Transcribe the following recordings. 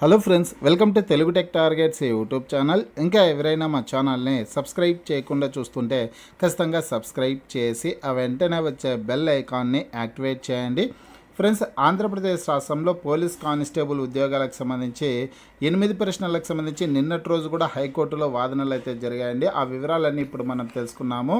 hello friends welcome to Telugu tech targets YouTube channel ఇంకా ఎవరైనా మా ఛానల్ని సబ్స్క్రైబ్ చేయకుండా చూస్తుంటే ఖచ్చితంగా సబ్స్క్రైబ్ చేసి ఆ వెంటనే వచ్చే బెల్ ఐకాన్ని యాక్టివేట్ చేయండి ఫ్రెండ్స్ ఆంధ్రప్రదేశ్ రాష్ట్రంలో పోలీస్ కానిస్టేబుల్ ఉద్యోగాలకు సంబంధించి ఎనిమిది ప్రశ్నలకు సంబంధించి నిన్నటి రోజు కూడా హైకోర్టులో వాదనలు అయితే జరిగాయండి ఆ వివరాలన్నీ ఇప్పుడు మనం తెలుసుకున్నాము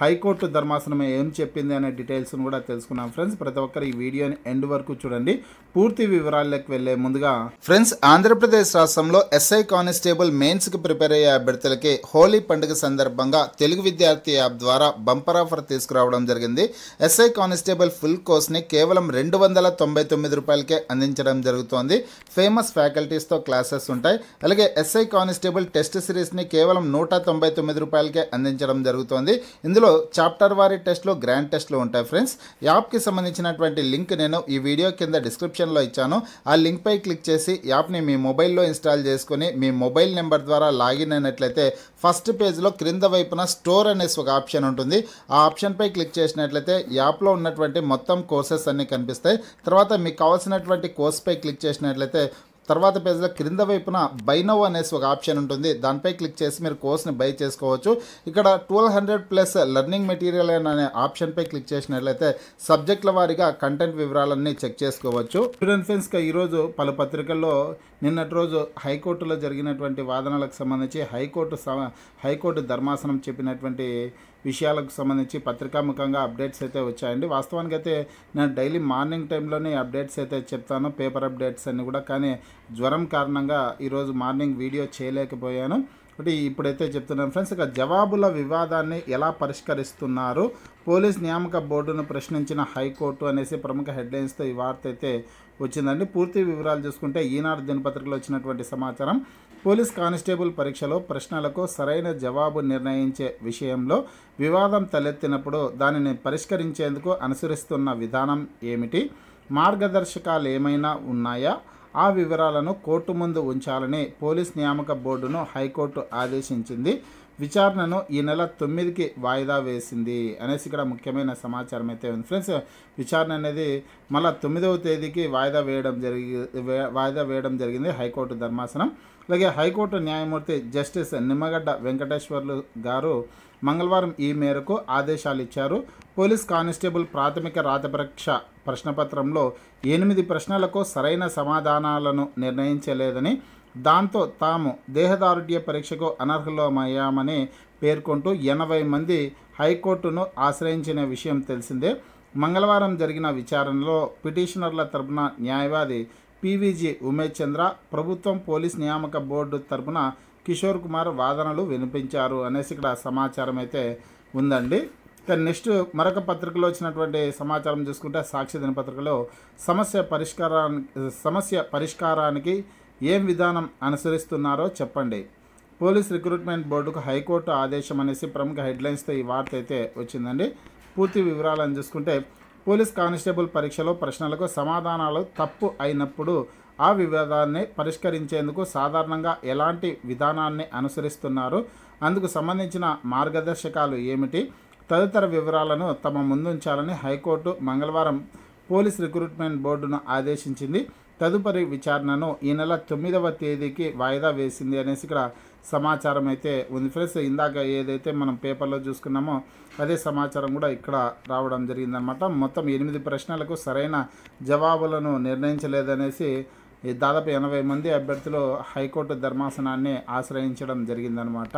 హైకోర్టు ధర్మాసనం ఏం చెప్పింది అనే డీటెయిల్స్ను కూడా తెలుసుకున్నాం ఫ్రెండ్స్ ప్రతి ఒక్కరు ఈ వీడియోని ఎండ్ వరకు చూడండి పూర్తి వివరాల్లోకి వెళ్ళే ముందుగా ఫ్రెండ్స్ ఆంధ్రప్రదేశ్ రాష్ట్రంలో ఎస్ఐ కానిస్టేబుల్ మెయిన్స్కి ప్రిపేర్ అయ్యే అభ్యర్థులకి హోలీ పండుగ సందర్భంగా తెలుగు విద్యార్థి యాప్ ద్వారా బంపర్ ఆఫర్ తీసుకురావడం జరిగింది ఎస్ఐ కానిస్టేబుల్ ఫుల్ కోర్స్ని కేవలం రెండు వందల తొంభై తొమ్మిది రూపాయలకే అందించడం జరుగుతోంది ఫేమస్ ఫ్యాకల్టీస్తో క్లాసెస్ ఉంటాయి అలాగే ఎస్ఐ కానిస్టేబుల్ టెస్ట్ సిరీస్ని కేవలం నూట తొంభై తొమ్మిది రూపాయలకే అందించడం జరుగుతోంది ఇందులో చాప్టర్ వారి టెస్ట్లో గ్రాండ్ టెస్ట్లు ఉంటాయి ఫ్రెండ్స్ యాప్కి సంబంధించినటువంటి లింక్ నేను ఈ వీడియో కింద డిస్క్రిప్షన్లో ఇచ్చాను ఆ లింక్పై క్లిక్ చేసి యాప్ని మీ మొబైల్లో ఇన్స్టాల్ చేసుకుని మీ మొబైల్ నెంబర్ ద్వారా లాగిన్ అయినట్లయితే ఫస్ట్ పేజ్లో క్రింద వైపున స్టోర్ అనేసి ఒక ఆప్షన్ ఉంటుంది ఆ ఆప్షన్పై క్లిక్ చేసినట్లయితే యాప్లో ఉన్నటువంటి మొత్తం కోర్సెస్ అన్నీ కనిపిస్తాయి తర్వాత మీకు కావాల్సినటువంటి కోర్స్పై క్లిక్ చేసినట్లయితే తర్వాత పేజ్లో క్రింద వైపున బై అనేసి ఒక ఆప్షన్ ఉంటుంది దానిపై క్లిక్ చేసి మీరు కోర్స్ని బై చేసుకోవచ్చు ఇక్కడ twelve hundred plus learning material అనే ఆప్షన్పై క్లిక్ చేసినట్లయితే సబ్జెక్టుల వారీగా కంటెంట్ వివరాలన్నీ చెక్ చేసుకోవచ్చు స్టూడెంట్ ఫ్రెండ్స్గా ఈరోజు పలు పత్రికల్లో నిన్నటి రోజు హైకోర్టులో జరిగినటువంటి వాదనలకు సంబంధించి హైకోర్టు హైకోర్టు ధర్మాసనం చెప్పినటువంటి విషయాలకు సంబంధించి పత్రికాముఖంగా అప్డేట్స్ అయితే వచ్చాయండి వాస్తవానికి అయితే నేను డైలీ మార్నింగ్ టైంలోనే అప్డేట్స్ అయితే చెప్తాను పేపర్ అప్డేట్స్ అన్నీ కూడా కానీ జ్వరం కారణంగా ఈరోజు మార్నింగ్ వీడియో చేయలేకపోయాను ఒకటి ఇప్పుడైతే చెప్తున్నాను ఫ్రెండ్స్ ఇక జవాబుల వివాదాన్ని ఎలా పరిష్కరిస్తున్నారు పోలీస్ నియామక బోర్డును ప్రశ్నించిన హైకోర్టు అనేసి ప్రముఖ హెడ్లైన్స్తో ఈ వార్త అయితే వచ్చిందండి పూర్తి వివరాలు చూసుకుంటే ఈనాడు దినపత్రికలో వచ్చినటువంటి సమాచారం పోలీస్ కానిస్టేబుల్ పరీక్షలో ప్రశ్నలకు సరైన జవాబు నిర్ణయించే విషయంలో వివాదం తలెత్తినప్పుడు దానిని పరిష్కరించేందుకు అనుసరిస్తున్న విధానం ఏమిటి మార్గదర్శకాలు ఏమైనా ఉన్నాయా ఆ వివరాలను కోర్టు ముందు ఉంచాలని పోలీస్ నియామక బోర్డును హైకోర్టు ఆదేశించింది విచారణను ఈ నెల తొమ్మిదికి వాయిదా వేసింది అనేసి ఇక్కడ ముఖ్యమైన సమాచారం అయితే ఉంది ఫ్రెండ్స్ విచారణ అనేది మళ్ళీ తొమ్మిదవ తేదీకి వాయిదా వేయడం జరిగి వాయిదా వేయడం జరిగింది హైకోర్టు ధర్మాసనం అలాగే హైకోర్టు న్యాయమూర్తి జస్టిస్ నిమ్మగడ్డ వెంకటేశ్వర్లు గారు మంగళవారం ఈ మేరకు ఆదేశాలు ఇచ్చారు పోలీస్ కానిస్టేబుల్ ప్రాథమిక రాతపరీక్ష ప్రశ్నపత్రంలో ఎనిమిది ప్రశ్నలకు సరైన సమాధానాలను నిర్ణయించలేదని దాంతో తాము దేహదారుఢ్య పరీక్షకు అనర్హులమయ్యామని పేర్కొంటూ ఎనభై మంది హైకోర్టును ఆశ్రయించిన విషయం తెలిసిందే మంగళవారం జరిగిన విచారణలో పిటిషనర్ల తరపున న్యాయవాది పీవీజీ ఉమేష్ చంద్ర ప్రభుత్వం పోలీస్ నియామక బోర్డు తరపున కిషోర్ కుమార్ వాదనలు వినిపించారు అనేసి ఇక్కడ సమాచారం అయితే ఉందండి కానీ నెక్స్ట్ మరొక పత్రికలో వచ్చినటువంటి సమాచారం చూసుకుంటే సాక్షి దినపత్రికలో సమస్య పరిష్కారానికి సమస్య పరిష్కారానికి ఏం విధానం అనుసరిస్తున్నారో చెప్పండి పోలీస్ రిక్రూట్మెంట్ బోర్డుకు హైకోర్టు ఆదేశం అనేసి ప్రముఖ హెడ్లైన్స్తో ఈ వార్త అయితే వచ్చిందండి పూర్తి వివరాలను చూసుకుంటే పోలీస్ కానిస్టేబుల్ పరీక్షలో ప్రశ్నలకు సమాధానాలు తప్పు అయినప్పుడు ఆ వివాదాన్ని పరిష్కరించేందుకు సాధారణంగా ఎలాంటి విధానాన్ని అనుసరిస్తున్నారు అందుకు సంబంధించిన మార్గదర్శకాలు ఏమిటి తదితర వివరాలను తమ ముందుంచాలని హైకోర్టు మంగళవారం పోలీస్ రిక్రూట్మెంట్ బోర్డును ఆదేశించింది తదుపరి విచారణను ఈ నెల తొమ్మిదవ తేదీకి వాయిదా వేసింది అనేసి ఇక్కడ సమాచారం అయితే ఉంది ఫ్రెండ్స్ ఇందాక ఏదైతే మనం పేపర్లో చూసుకున్నామో అదే సమాచారం కూడా ఇక్కడ రావడం జరిగిందనమాట మొత్తం ఎనిమిది ప్రశ్నలకు సరైన జవాబులను నిర్ణయించలేదనేసి దాదాపు ఎనభై మంది అభ్యర్థులు హైకోర్టు ధర్మాసనాన్ని ఆశ్రయించడం జరిగిందనమాట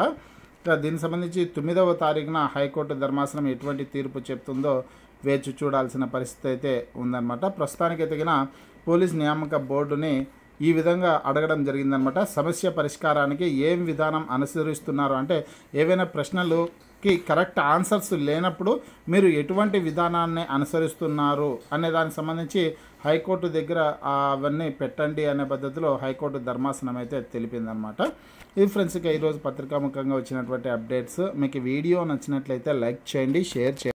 ఇక దీనికి సంబంధించి తొమ్మిదవ తారీఖున హైకోర్టు ధర్మాసనం ఎటువంటి తీర్పు చెప్తుందో వేచి చూడాల్సిన పరిస్థితి అయితే ఉందన్నమాట ప్రస్తుతానికి ఎదిగిన పోలీస్ నియామక బోర్డుని ఈ విధంగా అడగడం జరిగిందనమాట సమస్య పరిష్కారానికి ఏం విధానం అనుసరిస్తున్నారు అంటే ఏవైనా ప్రశ్నలుకి కరెక్ట్ ఆన్సర్స్ లేనప్పుడు మీరు ఎటువంటి విధానాన్ని అనుసరిస్తున్నారు అనే దానికి సంబంధించి హైకోర్టు దగ్గర అవన్నీ పెట్టండి అనే పద్ధతిలో హైకోర్టు ధర్మాసనం అయితే తెలిపిందనమాట ఇది ఫ్రెండ్స్కి ఈరోజు పత్రికాముఖంగా వచ్చినటువంటి అప్డేట్స్ మీకు వీడియో నచ్చినట్లయితే లైక్ చేయండి షేర్ చేయండి